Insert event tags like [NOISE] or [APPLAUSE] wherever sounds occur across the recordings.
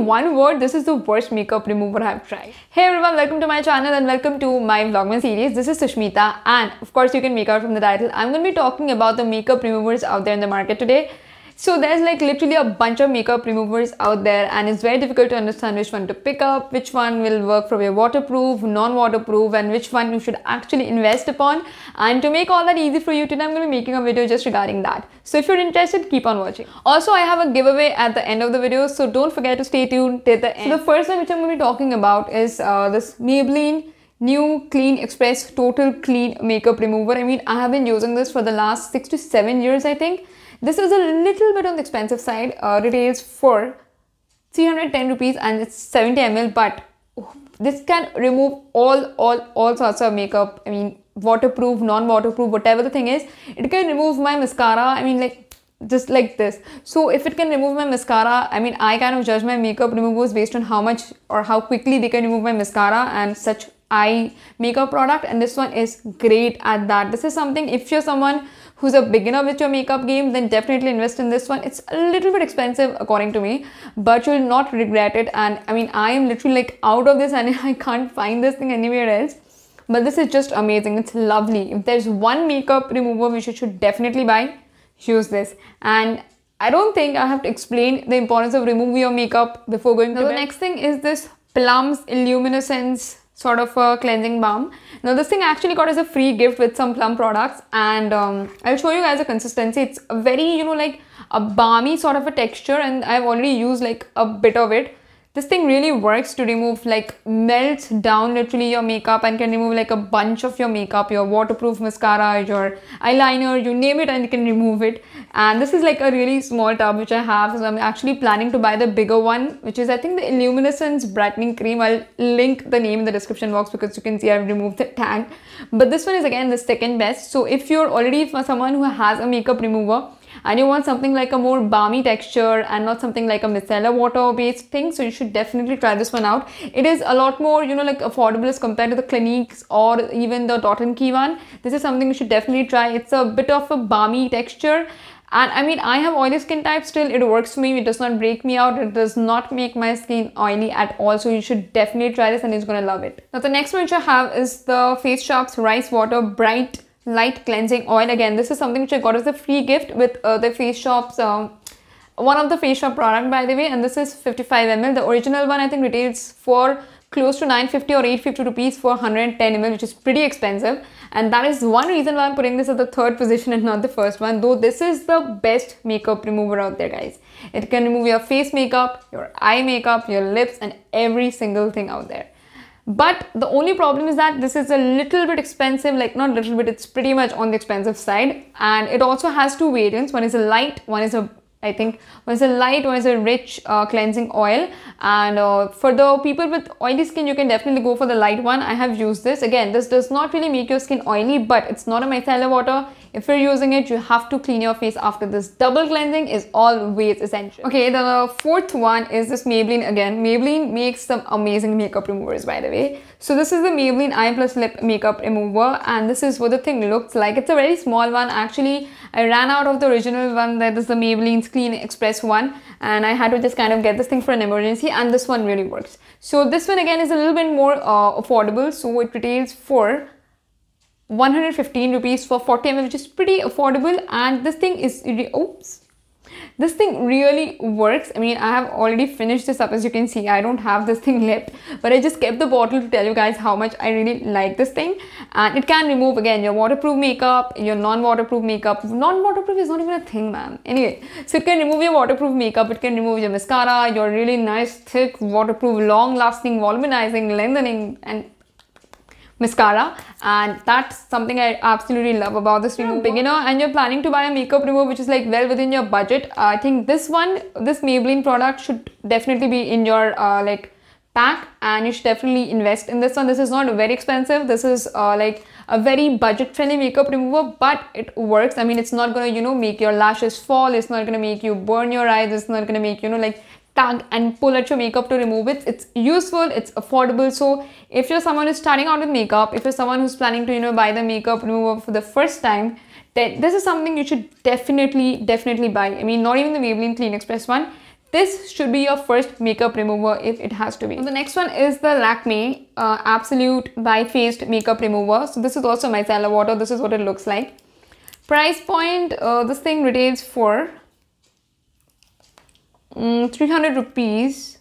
one word, this is the worst makeup remover I've tried. Hey everyone, welcome to my channel and welcome to my Vlogmas series. This is Sushmita and of course you can make out from the title, I'm going to be talking about the makeup removers out there in the market today. So there's like literally a bunch of makeup removers out there and it's very difficult to understand which one to pick up, which one will work for your waterproof, non-waterproof and which one you should actually invest upon. And to make all that easy for you today, I'm going to be making a video just regarding that. So if you're interested, keep on watching. Also, I have a giveaway at the end of the video, so don't forget to stay tuned till the end. So the first one which I'm going to be talking about is uh, this Maybelline new clean express total clean makeup remover i mean i have been using this for the last six to seven years i think this is a little bit on the expensive side uh, retails for 310 rupees and it's 70 ml but this can remove all all all sorts of makeup i mean waterproof non-waterproof whatever the thing is it can remove my mascara i mean like just like this so if it can remove my mascara i mean i kind of judge my makeup removers based on how much or how quickly they can remove my mascara and such I make a product and this one is great at that. This is something if you're someone who's a beginner with your makeup game, then definitely invest in this one. It's a little bit expensive according to me, but you'll not regret it. And I mean, I am literally like out of this [LAUGHS] and I can't find this thing anywhere else. But this is just amazing. It's lovely. If there's one makeup remover which you should definitely buy, use this. And I don't think I have to explain the importance of removing your makeup before going to the bed. The next thing is this Plums Illuminescence sort of a cleansing balm. Now this thing I actually got as a free gift with some Plum products and um, I'll show you guys the consistency. It's very, you know, like a balmy sort of a texture and I've already used like a bit of it. This thing really works to remove like melts down literally your makeup and can remove like a bunch of your makeup, your waterproof mascara, your eyeliner, you name it and you can remove it. And this is like a really small tub which I have. So I'm actually planning to buy the bigger one, which is I think the Illuminescence Brightening Cream. I'll link the name in the description box because you can see I've removed the tag. But this one is again the second best. So if you're already someone who has a makeup remover, and you want something like a more balmy texture and not something like a micellar water based thing so you should definitely try this one out it is a lot more you know like affordable as compared to the Cliniques or even the Dot & Key one this is something you should definitely try it's a bit of a balmy texture and I mean I have oily skin type still it works for me it does not break me out it does not make my skin oily at all so you should definitely try this and you're gonna love it now the next one which I have is the Face Shop's Rice Water Bright light cleansing oil again this is something which i got as a free gift with uh, the face shops um, one of the face shop product by the way and this is 55 ml the original one i think retails for close to 950 or 850 rupees for 110 ml which is pretty expensive and that is one reason why i'm putting this at the third position and not the first one though this is the best makeup remover out there guys it can remove your face makeup your eye makeup your lips and every single thing out there but the only problem is that this is a little bit expensive, like not little bit, it's pretty much on the expensive side. And it also has two variants. One is a light, one is a I think was a light was a rich uh, cleansing oil and uh, for the people with oily skin you can definitely go for the light one I have used this again this does not really make your skin oily but it's not a micellar water if you're using it you have to clean your face after this double cleansing is always essential okay the fourth one is this Maybelline again Maybelline makes some amazing makeup removers by the way so this is the Maybelline Eye Plus Lip Makeup Remover and this is what the thing looks like. It's a very small one. Actually, I ran out of the original one that is the Maybelline's Clean Express one and I had to just kind of get this thing for an emergency and this one really works. So this one again is a little bit more uh, affordable. So it retails for 115 rupees for 40 ml which is pretty affordable and this thing is oops this thing really works. I mean, I have already finished this up as you can see. I don't have this thing left, but I just kept the bottle to tell you guys how much I really like this thing. And it can remove again your waterproof makeup, your non-waterproof makeup. Non-waterproof is not even a thing, man. Anyway, so it can remove your waterproof makeup. It can remove your mascara, your really nice, thick, waterproof, long-lasting, volumizing, lengthening, and mascara and that's something I absolutely love about this remove beginner and you're planning to buy a makeup remover which is like well within your budget I think this one this Maybelline product should definitely be in your uh, like pack and you should definitely invest in this one this is not very expensive this is uh, like a very budget friendly makeup remover but it works I mean it's not gonna you know make your lashes fall it's not gonna make you burn your eyes it's not gonna make you know like tag and pull at your makeup to remove it. It's useful, it's affordable. So if you're someone who's starting out with makeup, if you're someone who's planning to, you know, buy the makeup remover for the first time, then this is something you should definitely, definitely buy. I mean, not even the Maybelline Clean Express one. This should be your first makeup remover if it has to be. So the next one is the Lakme uh, Absolute Bi Faced Makeup Remover. So this is also micellar water. This is what it looks like. Price point, uh, this thing retails for Mm, 300 rupees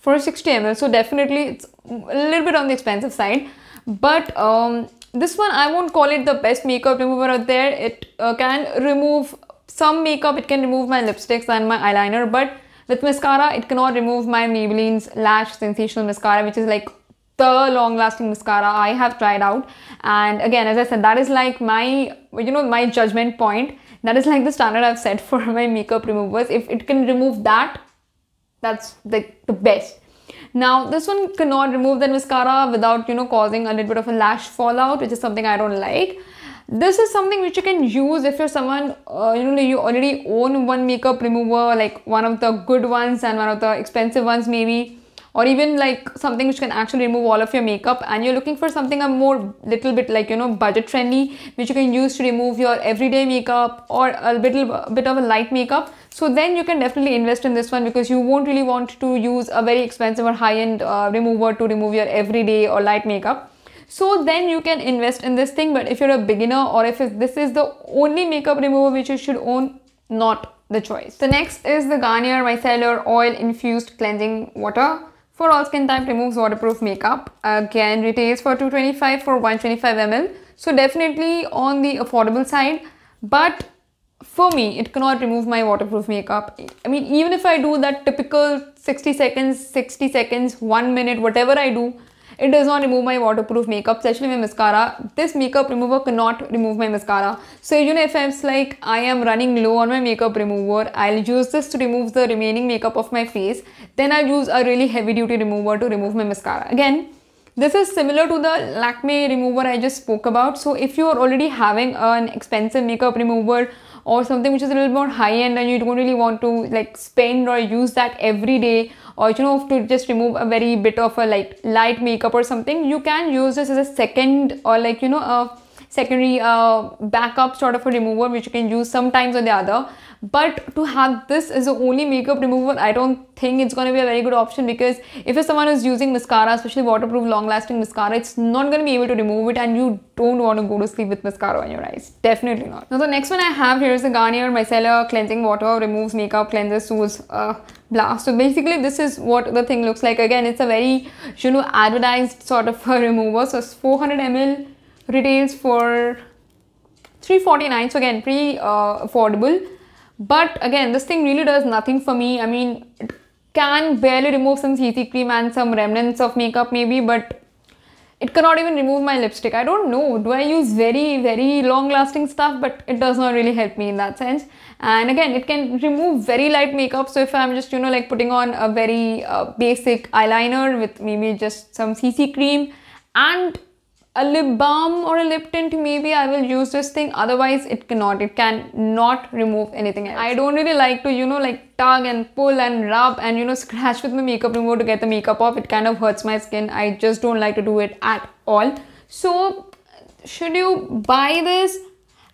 for 60 ml so definitely it's a little bit on the expensive side but um, this one I won't call it the best makeup remover out there it uh, can remove some makeup it can remove my lipsticks and my eyeliner but with mascara it cannot remove my Maybelline's lash sensational mascara which is like the long lasting mascara I have tried out and again as I said that is like my you know my judgment point that is like the standard I've set [LAUGHS] for my makeup removers. If it can remove that, that's the the best. Now this one cannot remove the mascara without you know causing a little bit of a lash fallout which is something I don't like. This is something which you can use if you're someone uh, you know you already own one makeup remover like one of the good ones and one of the expensive ones maybe or even like something which can actually remove all of your makeup and you're looking for something a more little bit like you know budget friendly which you can use to remove your everyday makeup or a little bit of a light makeup so then you can definitely invest in this one because you won't really want to use a very expensive or high-end uh, remover to remove your everyday or light makeup so then you can invest in this thing but if you're a beginner or if this is the only makeup remover which you should own not the choice the next is the garnier micellar oil infused cleansing water for all skin type, removes waterproof makeup. Uh, Again, retails for 225 for 125 ml. So definitely on the affordable side, but for me, it cannot remove my waterproof makeup. I mean, even if I do that typical 60 seconds, 60 seconds, 1 minute, whatever I do, it does not remove my waterproof makeup, especially my mascara. This makeup remover cannot remove my mascara. So you know if I'm like I am running low on my makeup remover, I'll use this to remove the remaining makeup of my face. Then I'll use a really heavy duty remover to remove my mascara. Again, this is similar to the Lakme remover I just spoke about. So if you are already having an expensive makeup remover or something which is a little more high end and you don't really want to like spend or use that every day or you know to just remove a very bit of a like light makeup or something you can use this as a second or like you know a secondary uh, backup sort of a remover which you can use sometimes or the other but to have this as the only makeup remover i don't think it's going to be a very good option because if someone is using mascara especially waterproof long lasting mascara it's not going to be able to remove it and you don't want to go to sleep with mascara on your eyes definitely not now the next one i have here is the garnier micellar cleansing water removes makeup cleanses soothes uh, blast so basically this is what the thing looks like again it's a very you know advertised sort of [LAUGHS] a remover so it's 400 ml retails for 349 so again pretty uh, affordable but again this thing really does nothing for me i mean it can barely remove some cc cream and some remnants of makeup maybe but it cannot even remove my lipstick i don't know do i use very very long lasting stuff but it does not really help me in that sense and again it can remove very light makeup so if i'm just you know like putting on a very uh, basic eyeliner with maybe just some cc cream and a lip balm or a lip tint maybe I will use this thing otherwise it cannot it can not remove anything else. I don't really like to you know like tug and pull and rub and you know [LAUGHS] scratch with my makeup remover to get the makeup off it kind of hurts my skin I just don't like to do it at all so should you buy this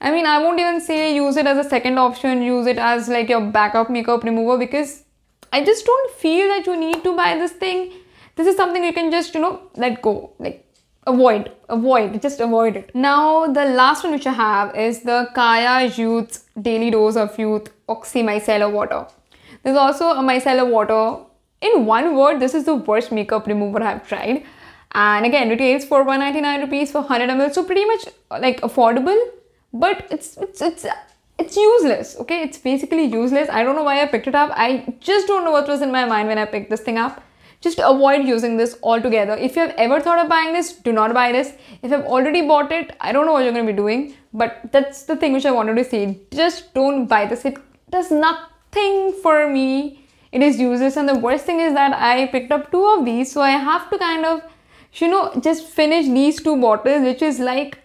I mean I won't even say use it as a second option use it as like your backup makeup remover because I just don't feel that you need to buy this thing this is something you can just you know let go like avoid avoid just avoid it now the last one which i have is the kaya youth daily dose of youth oxy micellar water there's also a micellar water in one word this is the worst makeup remover i've tried and again retails for 199 rupees for 100 ml so pretty much like affordable but it's it's it's it's useless okay it's basically useless i don't know why i picked it up i just don't know what was in my mind when i picked this thing up just avoid using this altogether. If you have ever thought of buying this, do not buy this. If you've already bought it, I don't know what you're going to be doing, but that's the thing which I wanted to say. Just don't buy this. It does nothing for me. It is useless. And the worst thing is that I picked up two of these, so I have to kind of, you know, just finish these two bottles, which is like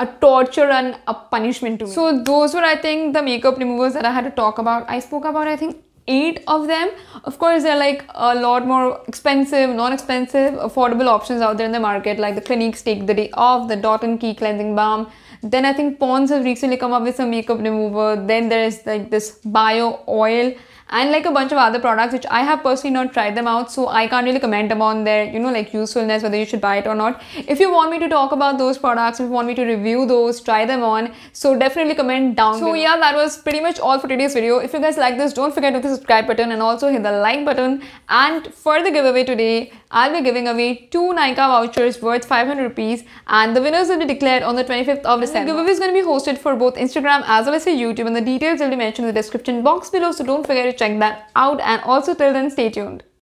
a torture and a punishment to me. So those were, I think, the makeup removers that I had to talk about. I spoke about, I think, eight of them. Of course, there are like a lot more expensive, non-expensive, affordable options out there in the market, like the Clinique's Take the Day Off, the Dot and Key Cleansing Balm. Then I think Pond's have recently come up with some makeup remover. Then there is like this bio oil and like a bunch of other products which I have personally not tried them out so I can't really comment upon their you know like usefulness whether you should buy it or not if you want me to talk about those products if you want me to review those try them on so definitely comment down so below. yeah that was pretty much all for today's video if you guys like this don't forget to hit the subscribe button and also hit the like button and for the giveaway today I'll be giving away two Nika vouchers worth 500 rupees and the winners will be declared on the 25th of December. The giveaway is going to be hosted for both Instagram as well as YouTube and the details will be mentioned in the description box below so don't forget to check check that out and also till then stay tuned.